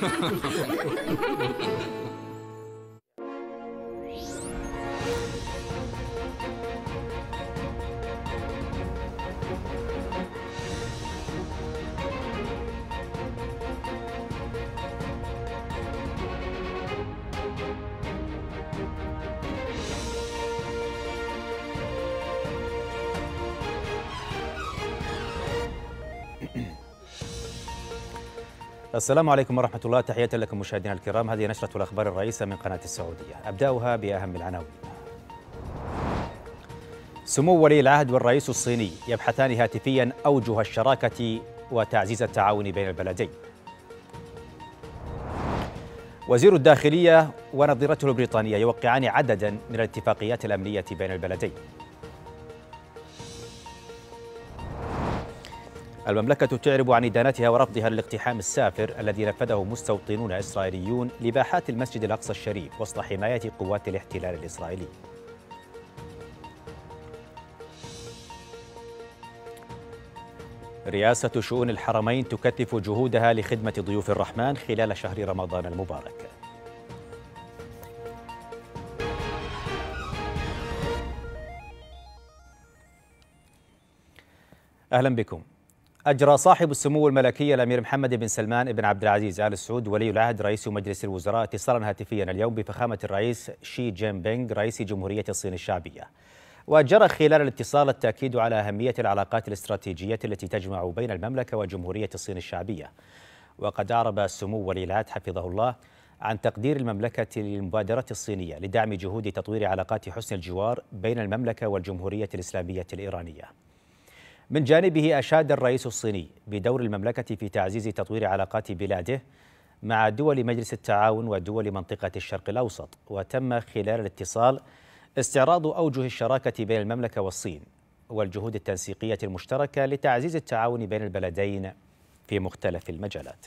ハハハ السلام عليكم ورحمة الله تحية لكم مشاهدينا الكرام هذه نشرة الأخبار الرئيسة من قناة السعودية أبدأها بأهم العناوين سمو ولي العهد والرئيس الصيني يبحثان هاتفيا أوجه الشراكة وتعزيز التعاون بين البلدين وزير الداخلية ونظيرته البريطانية يوقعان عددا من الاتفاقيات الأمنية بين البلدين المملكة تعرب عن إدانتها ورفضها للاقتحام السافر الذي نفذه مستوطنون إسرائيليون لباحات المسجد الأقصى الشريف وسط حماية قوات الاحتلال الإسرائيلي رئاسة شؤون الحرمين تكثف جهودها لخدمة ضيوف الرحمن خلال شهر رمضان المبارك أهلا بكم أجرى صاحب السمو الملكي الأمير محمد بن سلمان بن عبد العزيز آل سعود ولي العهد رئيس مجلس الوزراء اتصالا هاتفيا اليوم بفخامة الرئيس شي جين بينغ رئيس جمهورية الصين الشعبية وجرى خلال الاتصال التأكيد على أهمية العلاقات الاستراتيجية التي تجمع بين المملكة وجمهورية الصين الشعبية وقد أعرب السمو ولي العهد حفظه الله عن تقدير المملكة للمبادرة الصينية لدعم جهود تطوير علاقات حسن الجوار بين المملكة والجمهورية الإسلامية الإيرانية من جانبه أشاد الرئيس الصيني بدور المملكة في تعزيز تطوير علاقات بلاده مع دول مجلس التعاون ودول منطقة الشرق الأوسط وتم خلال الاتصال استعراض أوجه الشراكة بين المملكة والصين والجهود التنسيقية المشتركة لتعزيز التعاون بين البلدين في مختلف المجالات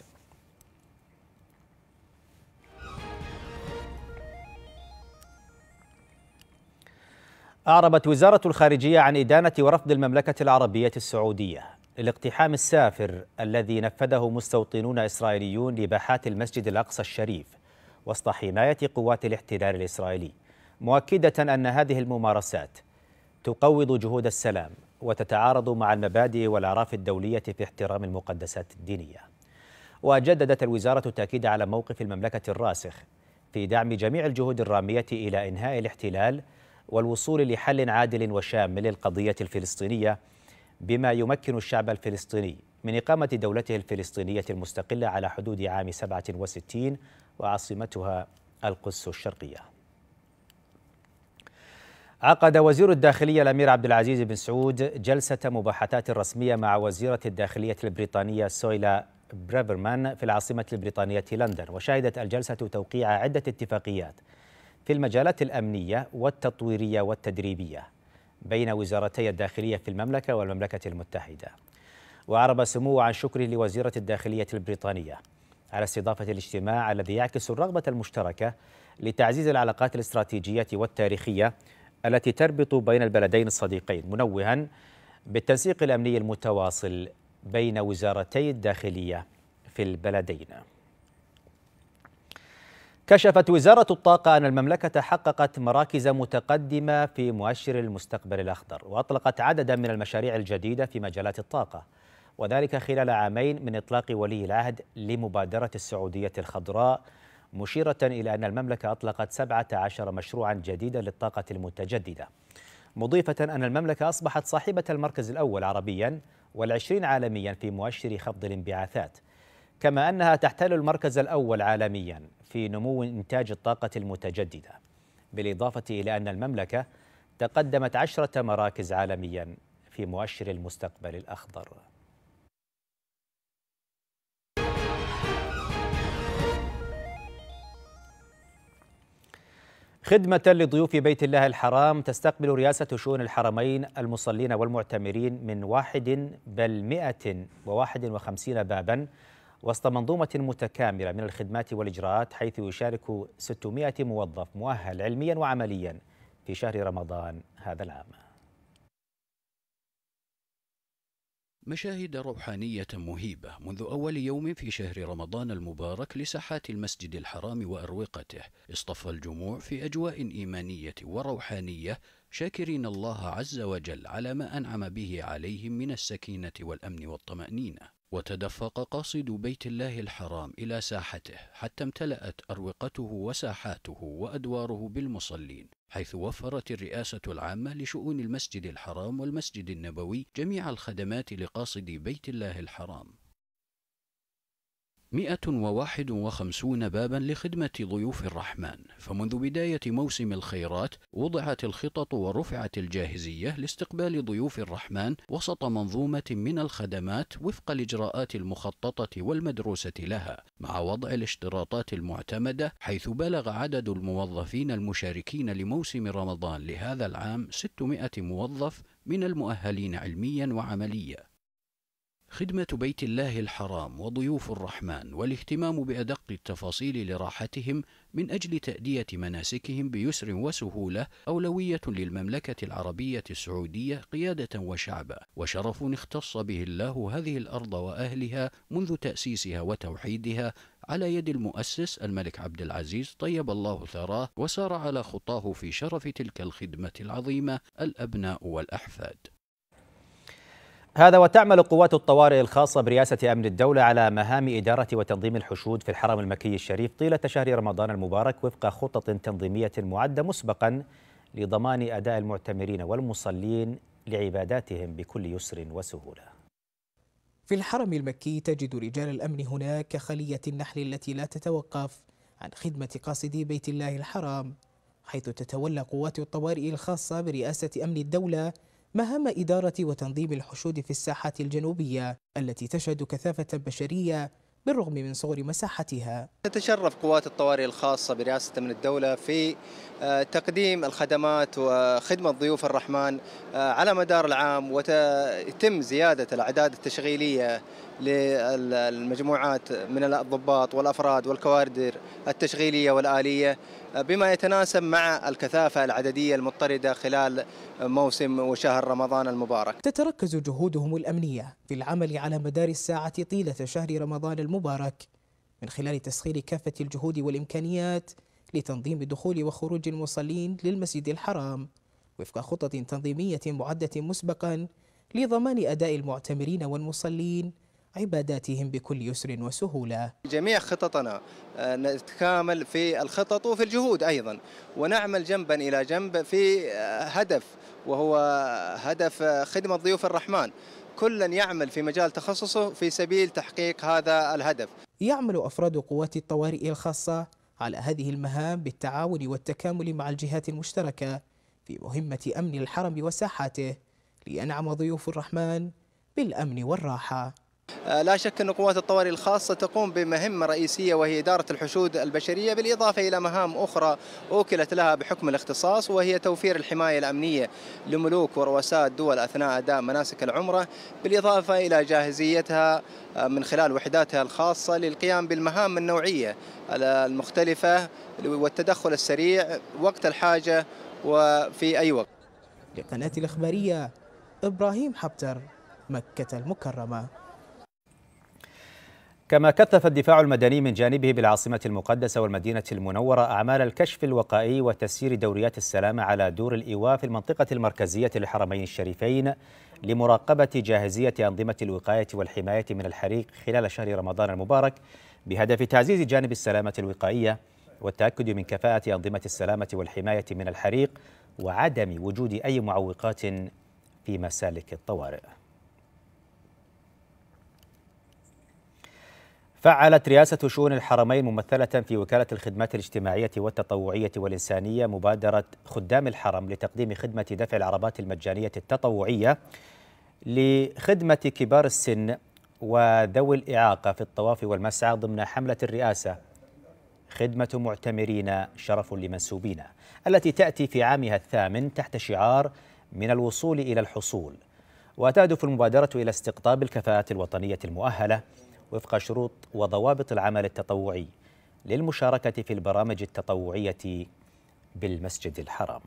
أعربت وزارة الخارجية عن إدانة ورفض المملكة العربية السعودية للاقتحام السافر الذي نفذه مستوطنون إسرائيليون لباحات المسجد الأقصى الشريف وسط حماية قوات الاحتلال الإسرائيلي مؤكدة أن هذه الممارسات تقوض جهود السلام وتتعارض مع المبادئ والأعراف الدولية في احترام المقدسات الدينية وجددت الوزارة التأكيد على موقف المملكة الراسخ في دعم جميع الجهود الرامية إلى إنهاء الاحتلال والوصول لحل عادل وشامل للقضية الفلسطينية بما يمكن الشعب الفلسطيني من إقامة دولته الفلسطينية المستقلة على حدود عام 67 وعاصمتها القدس الشرقية عقد وزير الداخلية الأمير عبد العزيز بن سعود جلسة مباحثات رسمية مع وزيرة الداخلية البريطانية سويلا بريفرمان في العاصمة البريطانية لندن وشهدت الجلسة توقيع عدة اتفاقيات في المجالات الأمنية والتطويرية والتدريبية بين وزارتي الداخلية في المملكة والمملكة المتحدة وأعرب سموه عن شكره لوزيرة الداخلية البريطانية على استضافة الاجتماع الذي يعكس الرغبة المشتركة لتعزيز العلاقات الاستراتيجية والتاريخية التي تربط بين البلدين الصديقين منوها بالتنسيق الأمني المتواصل بين وزارتي الداخلية في البلدين كشفت وزارة الطاقة أن المملكة حققت مراكز متقدمة في مؤشر المستقبل الأخضر وأطلقت عددا من المشاريع الجديدة في مجالات الطاقة وذلك خلال عامين من إطلاق ولي العهد لمبادرة السعودية الخضراء مشيرة إلى أن المملكة أطلقت 17 مشروعا جديدا للطاقة المتجددة مضيفة أن المملكة أصبحت صاحبة المركز الأول عربيا والعشرين عالميا في مؤشر خفض الانبعاثات كما أنها تحتل المركز الأول عالميا في نمو إنتاج الطاقة المتجددة بالإضافة إلى أن المملكة تقدمت عشرة مراكز عالميا في مؤشر المستقبل الأخضر خدمة لضيوف بيت الله الحرام تستقبل رئاسة شؤون الحرمين المصلين والمعتمرين من واحد بل مئة وواحد وخمسين باباً وسط منظومة متكاملة من الخدمات والإجراءات حيث يشارك 600 موظف مؤهل علميا وعمليا في شهر رمضان هذا العام مشاهد روحانية مهيبة منذ أول يوم في شهر رمضان المبارك لساحات المسجد الحرام وأروقته اصطف الجموع في أجواء إيمانية وروحانية شاكرين الله عز وجل على ما أنعم به عليهم من السكينة والأمن والطمأنينة وتدفق قاصد بيت الله الحرام الى ساحته حتى امتلات اروقته وساحاته وادواره بالمصلين حيث وفرت الرئاسه العامه لشؤون المسجد الحرام والمسجد النبوي جميع الخدمات لقاصد بيت الله الحرام 151 بابا لخدمة ضيوف الرحمن فمنذ بداية موسم الخيرات وضعت الخطط ورفعت الجاهزية لاستقبال ضيوف الرحمن وسط منظومة من الخدمات وفق الإجراءات المخططة والمدروسة لها مع وضع الاشتراطات المعتمدة حيث بلغ عدد الموظفين المشاركين لموسم رمضان لهذا العام 600 موظف من المؤهلين علميا وعمليا خدمة بيت الله الحرام وضيوف الرحمن والاهتمام بأدق التفاصيل لراحتهم من أجل تأدية مناسكهم بيسر وسهولة أولوية للمملكة العربية السعودية قيادة وشعبا وشرف اختص به الله هذه الأرض وأهلها منذ تأسيسها وتوحيدها على يد المؤسس الملك عبد العزيز طيب الله ثراه وسار على خطاه في شرف تلك الخدمة العظيمة الأبناء والأحفاد هذا وتعمل قوات الطوارئ الخاصة برئاسة أمن الدولة على مهام إدارة وتنظيم الحشود في الحرم المكي الشريف طيلة شهر رمضان المبارك وفق خطط تنظيمية معدة مسبقا لضمان أداء المعتمرين والمصلين لعباداتهم بكل يسر وسهولة في الحرم المكي تجد رجال الأمن هناك كخلية النحل التي لا تتوقف عن خدمة قاصدي بيت الله الحرام حيث تتولى قوات الطوارئ الخاصة برئاسة أمن الدولة مهام إدارة وتنظيم الحشود في الساحة الجنوبية التي تشهد كثافة بشرية بالرغم من صغر مساحتها تتشرف قوات الطوارئ الخاصة برئاسة من الدولة في آه، تقديم الخدمات وخدمة ضيوف الرحمن آه، على مدار العام وتتم زيادة الأعداد التشغيلية للمجموعات من الضباط والافراد والكوادر التشغيليه والاليه بما يتناسب مع الكثافه العدديه المضطرده خلال موسم وشهر رمضان المبارك. تتركز جهودهم الامنيه في العمل على مدار الساعه طيله شهر رمضان المبارك من خلال تسخير كافه الجهود والامكانيات لتنظيم دخول وخروج المصلين للمسجد الحرام وفق خطط تنظيميه معده مسبقا لضمان اداء المعتمرين والمصلين عباداتهم بكل يسر وسهولة جميع خططنا آه، نتكامل في الخطط وفي الجهود أيضا ونعمل جنبا إلى جنب في آه، هدف وهو هدف آه، خدمة ضيوف الرحمن كل يعمل في مجال تخصصه في سبيل تحقيق هذا الهدف يعمل أفراد قوات الطوارئ الخاصة على هذه المهام بالتعاون والتكامل مع الجهات المشتركة في مهمة أمن الحرم وساحاته لينعم ضيوف الرحمن بالأمن والراحة آه، لا شك أن قوات الطوارئ الخاصة تقوم بمهمة رئيسية وهي إدارة الحشود البشرية بالإضافة إلى مهام أخرى أوكلت لها بحكم الاختصاص وهي توفير الحماية الأمنية لملوك ورؤساء الدول أثناء أداء مناسك العمرة بالإضافة إلى جاهزيتها آه، من خلال وحداتها الخاصة للقيام بالمهام النوعية المختلفة والتدخل السريع وقت الحاجة وفي أي وقت لقناة الإخبارية إبراهيم حبتر مكة المكرمة كما كثف الدفاع المدني من جانبه بالعاصمة المقدسة والمدينة المنورة أعمال الكشف الوقائي وتسيير دوريات السلامة على دور الإيواء في المنطقة المركزية للحرمين الشريفين لمراقبة جاهزية أنظمة الوقاية والحماية من الحريق خلال شهر رمضان المبارك بهدف تعزيز جانب السلامة الوقائية والتأكد من كفاءة أنظمة السلامة والحماية من الحريق وعدم وجود أي معوقات في مسالك الطوارئ فعلت رئاسة شؤون الحرمين ممثلة في وكالة الخدمات الاجتماعية والتطوعية والإنسانية مبادرة خدام الحرم لتقديم خدمة دفع العربات المجانية التطوعية لخدمة كبار السن وذوي الإعاقة في الطواف والمسعى ضمن حملة الرئاسة خدمة معتمرين شرف لمنسوبين التي تأتي في عامها الثامن تحت شعار من الوصول إلى الحصول وتهدف المبادرة إلى استقطاب الكفاءات الوطنية المؤهلة وفق شروط وضوابط العمل التطوعي للمشاركة في البرامج التطوعية بالمسجد الحرام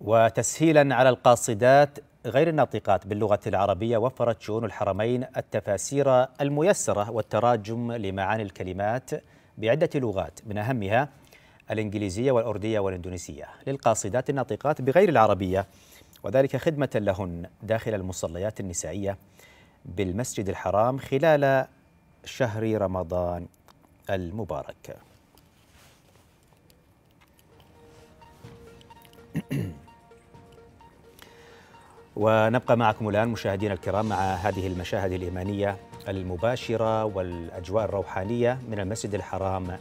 وتسهيلا على القاصدات غير الناطقات باللغة العربية وفرت شؤون الحرمين التفاسير الميسرة والتراجم لمعاني الكلمات بعدة لغات من أهمها الإنجليزية والأردية والإندونيسية للقاصدات الناطقات بغير العربية وذلك خدمة لهن داخل المصليات النسائية بالمسجد الحرام خلال شهر رمضان المبارك ونبقى معكم الآن مشاهدينا الكرام مع هذه المشاهد الإيمانية المباشرة والأجواء الروحانية من المسجد الحرام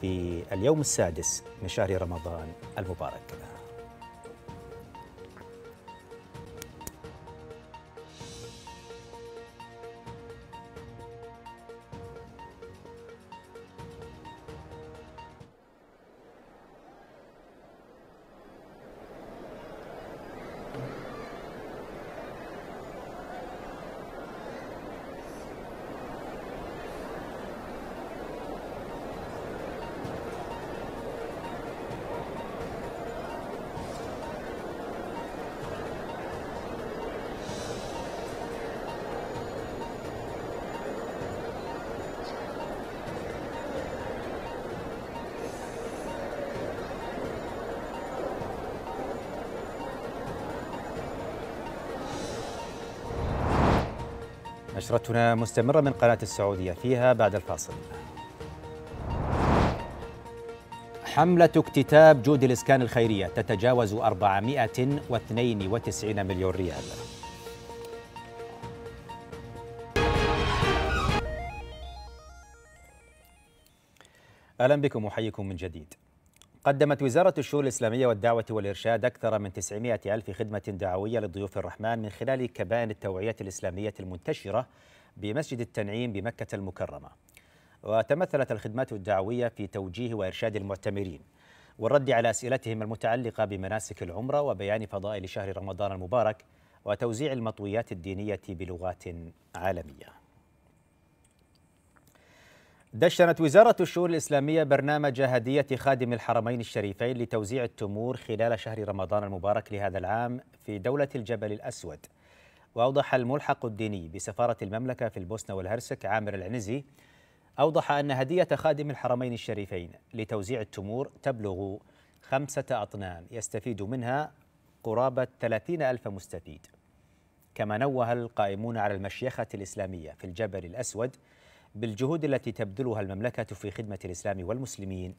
في اليوم السادس من شهر رمضان المبارك نشرتنا مستمرة من قناة السعودية فيها بعد الفاصل حملة اكتتاب جود الإسكان الخيرية تتجاوز 492 مليون ريال أهلا بكم أحييكم من جديد قدمت وزارة الشؤون الإسلامية والدعوة والإرشاد أكثر من 900 ألف خدمة دعوية لضيوف الرحمن من خلال كبائن التوعية الإسلامية المنتشرة بمسجد التنعيم بمكة المكرمة وتمثلت الخدمات الدعوية في توجيه وإرشاد المعتمرين والرد على أسئلتهم المتعلقة بمناسك العمرة وبيان فضائل شهر رمضان المبارك وتوزيع المطويات الدينية بلغات عالمية دشنت وزارة الشؤون الإسلامية برنامج هدية خادم الحرمين الشريفين لتوزيع التمور خلال شهر رمضان المبارك لهذا العام في دولة الجبل الأسود وأوضح الملحق الديني بسفارة المملكة في البوسنة والهرسك عامر العنزي أوضح أن هدية خادم الحرمين الشريفين لتوزيع التمور تبلغ خمسة أطنان يستفيد منها قرابة 30 ألف مستفيد كما نوه القائمون على المشيخة الإسلامية في الجبل الأسود بالجهود التي تبذلها المملكة في خدمة الإسلام والمسلمين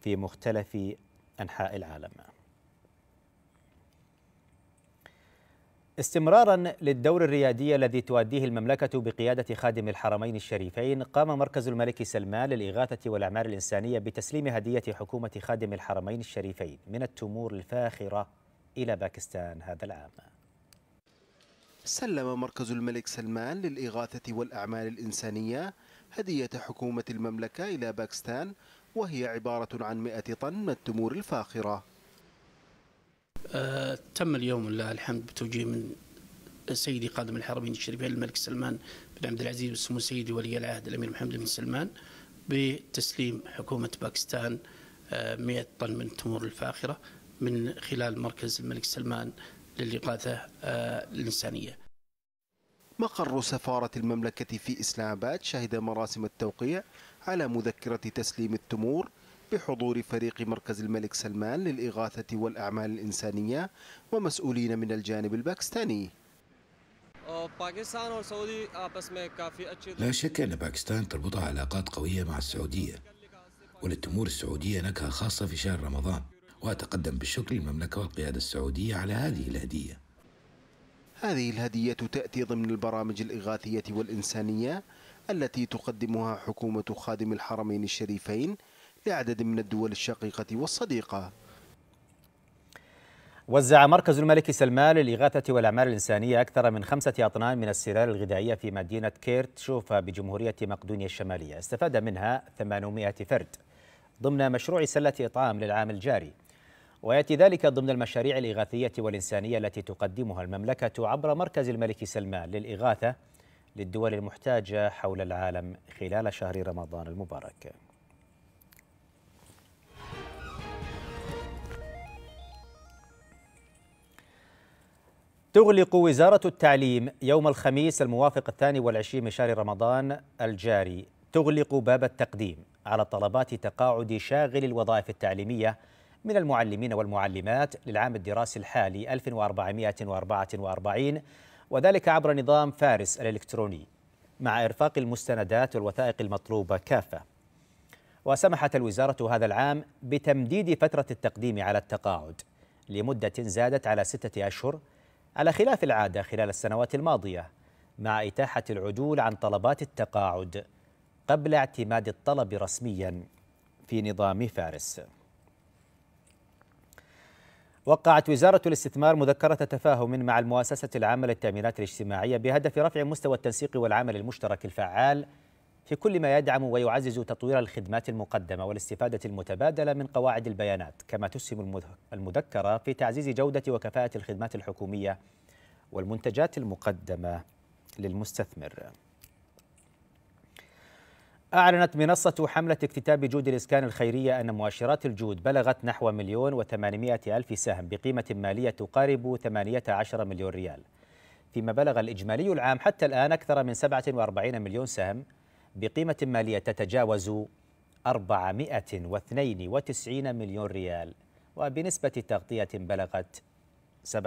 في مختلف أنحاء العالم. استمرارا للدور الريادي الذي تؤديه المملكة بقيادة خادم الحرمين الشريفين قام مركز الملك سلمان للإغاثة والأعمال الإنسانية بتسليم هدية حكومة خادم الحرمين الشريفين من التمور الفاخرة إلى باكستان هذا العام سلم مركز الملك سلمان للإغاثة والأعمال الإنسانية هدية حكومة المملكة إلى باكستان وهي عبارة عن 100 طن من التمور الفاخرة آه تم اليوم لله الحمد بتوجيه من سيدي قادم الحرمين الشريفين الملك سلمان بن عبد العزيز وسمو سيدي ولي العهد الأمير محمد بن سلمان بتسليم حكومة باكستان 100 آه، طن من التمور الفاخرة من خلال مركز الملك سلمان للإغاثة آه، الإنسانية مقر سفارة المملكة في إسلام آباد شهد مراسم التوقيع على مذكرة تسليم التمور بحضور فريق مركز الملك سلمان للإغاثة والأعمال الإنسانية ومسؤولين من الجانب الباكستاني لا شك أن باكستان تربطها علاقات قوية مع السعودية وللتمور السعودية نكهة خاصة في شهر رمضان وأتقدم بالشكر للمملكة والقيادة السعودية على هذه الهدية هذه الهدية تأتي ضمن البرامج الإغاثية والإنسانية التي تقدمها حكومة خادم الحرمين الشريفين لعدد من الدول الشقيقة والصديقة وزع مركز الملك سلمان للإغاثة والأعمال الإنسانية أكثر من خمسة أطنان من السلال الغذائية في مدينة كيرت شوفا بجمهورية مقدونيا الشمالية استفاد منها 800 فرد ضمن مشروع سلة إطعام للعام الجاري ويأتي ذلك ضمن المشاريع الإغاثية والإنسانية التي تقدمها المملكة عبر مركز الملك سلمان للإغاثة للدول المحتاجة حول العالم خلال شهر رمضان المبارك تغلق وزارة التعليم يوم الخميس الموافق الثاني والعشرين من شهر رمضان الجاري تغلق باب التقديم على طلبات تقاعد شاغل الوظائف التعليمية من المعلمين والمعلمات للعام الدراسي الحالي 1444 وذلك عبر نظام فارس الإلكتروني مع إرفاق المستندات والوثائق المطلوبة كافة وسمحت الوزارة هذا العام بتمديد فترة التقديم على التقاعد لمدة زادت على ستة أشهر على خلاف العادة خلال السنوات الماضية مع إتاحة العدول عن طلبات التقاعد قبل اعتماد الطلب رسميا في نظام فارس وقعت وزارة الاستثمار مذكرة تفاهم مع المؤسسة العامة للتأمينات الاجتماعية بهدف رفع مستوى التنسيق والعمل المشترك الفعال في كل ما يدعم ويعزز تطوير الخدمات المقدمة والاستفادة المتبادلة من قواعد البيانات كما تسهم المذكرة في تعزيز جودة وكفاءة الخدمات الحكومية والمنتجات المقدمة للمستثمر أعلنت منصة حملة اكتتاب جود الإسكان الخيرية أن مؤشرات الجود بلغت نحو مليون وثمانمائة ألف سهم بقيمة مالية تقارب عشر مليون ريال فيما بلغ الإجمالي العام حتى الآن أكثر من وأربعين مليون سهم بقيمة مالية تتجاوز وتسعين مليون ريال وبنسبة تغطية بلغت 47%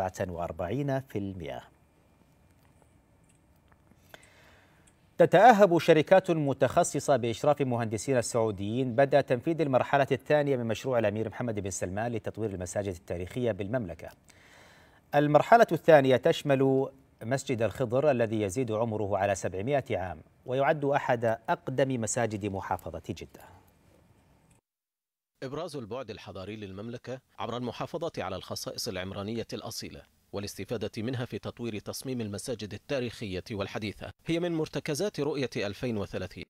تتأهب شركات متخصصة بإشراف مهندسين السعوديين بدا تنفيذ المرحلة الثانية من مشروع الأمير محمد بن سلمان لتطوير المساجد التاريخية بالمملكة. المرحلة الثانية تشمل مسجد الخضر الذي يزيد عمره على 700 عام ويعد أحد أقدم مساجد محافظة جدة. إبراز البعد الحضاري للمملكة عبر المحافظة على الخصائص العمرانية الأصيلة والاستفادة منها في تطوير تصميم المساجد التاريخية والحديثة هي من مرتكزات رؤية 2030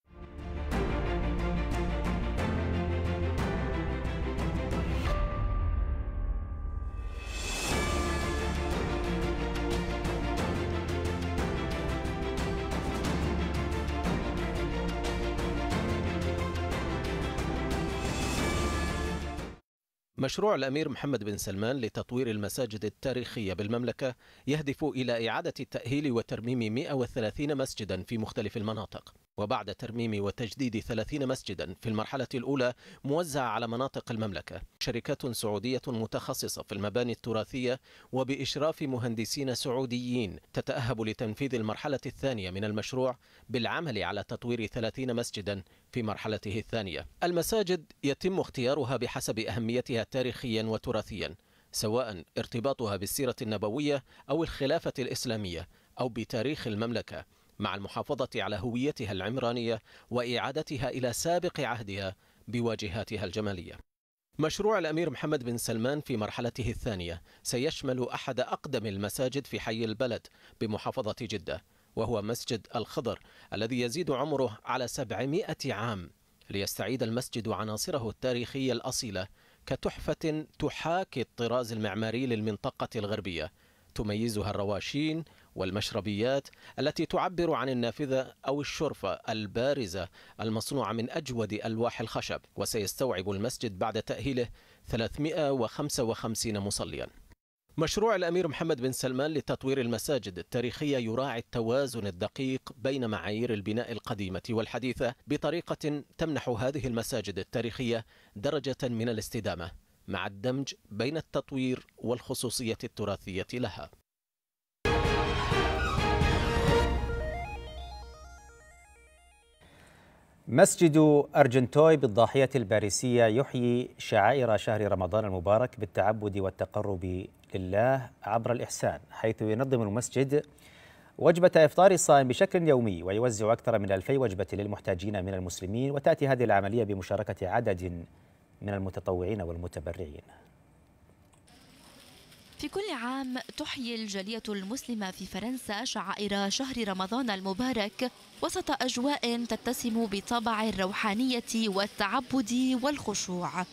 مشروع الأمير محمد بن سلمان لتطوير المساجد التاريخية بالمملكة يهدف إلى إعادة التأهيل وترميم 130 مسجدا في مختلف المناطق وبعد ترميم وتجديد 30 مسجدا في المرحلة الأولى موزعة على مناطق المملكة شركات سعودية متخصصة في المباني التراثية وبإشراف مهندسين سعوديين تتأهب لتنفيذ المرحلة الثانية من المشروع بالعمل على تطوير 30 مسجدا في مرحلته الثانية المساجد يتم اختيارها بحسب أهميتها تاريخيا وتراثيا سواء ارتباطها بالسيرة النبوية أو الخلافة الإسلامية أو بتاريخ المملكة مع المحافظة على هويتها العمرانية وإعادتها إلى سابق عهدها بواجهاتها الجمالية مشروع الأمير محمد بن سلمان في مرحلته الثانية سيشمل أحد أقدم المساجد في حي البلد بمحافظة جدة وهو مسجد الخضر الذي يزيد عمره على 700 عام ليستعيد المسجد عناصره التاريخية الأصيلة كتحفة تحاكي الطراز المعماري للمنطقة الغربية تميزها الرواشين والمشربيات التي تعبر عن النافذة أو الشرفة البارزة المصنوعة من أجود ألواح الخشب وسيستوعب المسجد بعد تأهيله 355 مصلياً مشروع الأمير محمد بن سلمان لتطوير المساجد التاريخية يراعي التوازن الدقيق بين معايير البناء القديمة والحديثة بطريقة تمنح هذه المساجد التاريخية درجة من الاستدامة مع الدمج بين التطوير والخصوصية التراثية لها مسجد أرجنتوي بالضاحية الباريسية يحيي شعائر شهر رمضان المبارك بالتعبد والتقرب لله عبر الإحسان حيث ينظم المسجد وجبة إفطار الصائم بشكل يومي ويوزع أكثر من ألفي وجبة للمحتاجين من المسلمين وتأتي هذه العملية بمشاركة عدد من المتطوعين والمتبرعين في كل عام تحيي الجالية المسلمة في فرنسا شعائر شهر رمضان المبارك وسط أجواء تتسم بطبع الروحانية والتعبد والخشوع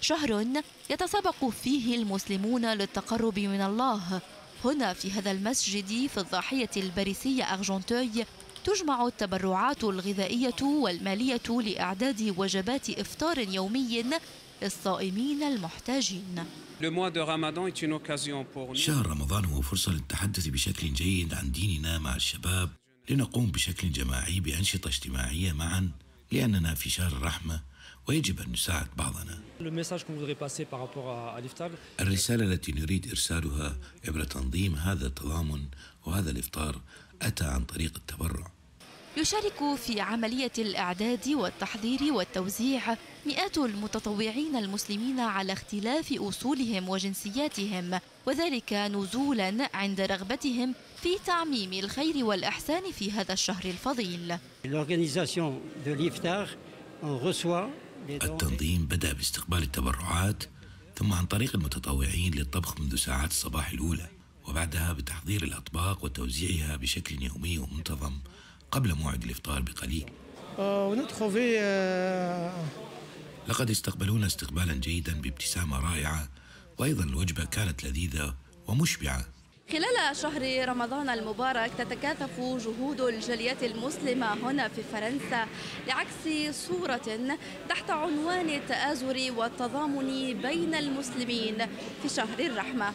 شهر يتسابق فيه المسلمون للتقرب من الله هنا في هذا المسجد في الضاحية الباريسية أرجنتوي تجمع التبرعات الغذائية والمالية لإعداد وجبات إفطار يومي للصائمين المحتاجين شهر رمضان هو فرصة للتحدث بشكل جيد عن ديننا مع الشباب لنقوم بشكل جماعي بأنشطة اجتماعية معا لأننا في شهر الرحمة ويجب أن نساعد بعضنا الرسالة التي نريد إرسالها عبر تنظيم هذا التضامن وهذا الإفطار أتى عن طريق التبرع يشارك في عملية الإعداد والتحضير والتوزيع مئات المتطوعين المسلمين على اختلاف أصولهم وجنسياتهم وذلك نزولا عند رغبتهم في تعميم الخير والإحسان في هذا الشهر الفضيل التنظيم بدأ باستقبال التبرعات ثم عن طريق المتطوعين للطبخ منذ ساعات الصباح الأولى وبعدها بتحضير الأطباق وتوزيعها بشكل يومي ومنتظم قبل موعد الإفطار بقليل آه، وندخل آه. لقد استقبلونا استقبالا جيدا بابتسامة رائعة وأيضا الوجبة كانت لذيذة ومشبعة خلال شهر رمضان المبارك تتكاثف جهود الجالية المسلمة هنا في فرنسا لعكس صورة تحت عنوان التآزر والتضامن بين المسلمين في شهر الرحمة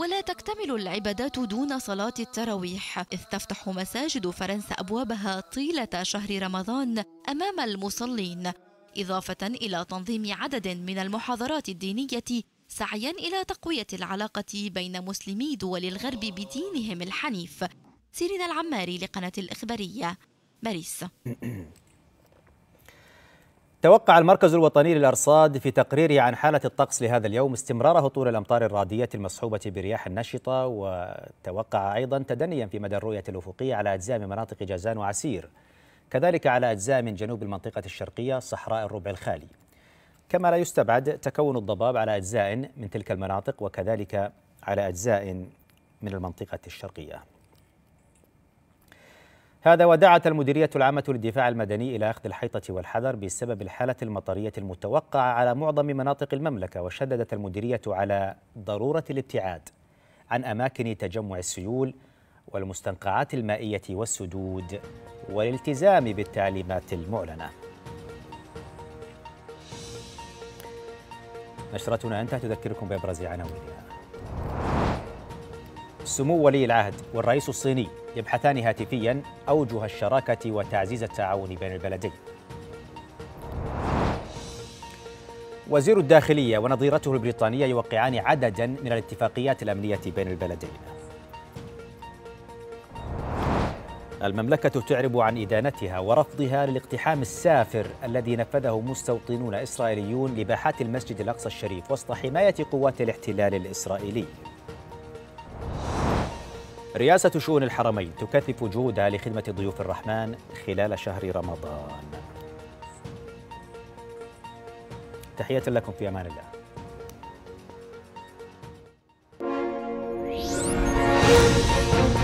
ولا تكتمل العبادات دون صلاة التراويح إذ تفتح مساجد فرنسا أبوابها طيلة شهر رمضان أمام المصلين إضافة إلى تنظيم عدد من المحاضرات الدينية سعيا إلى تقوية العلاقة بين مسلمي دول الغرب بدينهم الحنيف سيرين العماري لقناة الإخبارية باريس توقع المركز الوطني للأرصاد في تقريره عن حالة الطقس لهذا اليوم استمرار هطول الأمطار الراديه المصحوبة برياح نشطة وتوقع أيضا تدنيا في مدى الرؤية الأفقية على أجزاء من مناطق جازان وعسير كذلك على أجزاء من جنوب المنطقة الشرقية صحراء الربع الخالي كما لا يستبعد تكون الضباب على أجزاء من تلك المناطق وكذلك على أجزاء من المنطقة الشرقية هذا ودعت المديرية العامة للدفاع المدني إلى أخذ الحيطة والحذر بسبب الحالة المطرية المتوقعة على معظم مناطق المملكة وشددت المديرية على ضرورة الابتعاد عن أماكن تجمع السيول والمستنقعات المائية والسدود والالتزام بالتعليمات المعلنة نشرتنا انتهت تذكركم بأبرز عناوينها سمو ولي العهد والرئيس الصيني يبحثان هاتفيا أوجه الشراكة وتعزيز التعاون بين البلدين وزير الداخلية ونظيرته البريطانية يوقعان عددا من الاتفاقيات الأمنية بين البلدين المملكة تعرب عن إدانتها ورفضها للاقتحام السافر الذي نفذه مستوطنون إسرائيليون لباحات المسجد الأقصى الشريف وسط حماية قوات الاحتلال الإسرائيلي رئاسة شؤون الحرمين تكثف جهودها لخدمة ضيوف الرحمن خلال شهر رمضان تحية لكم في أمان الله Thank you.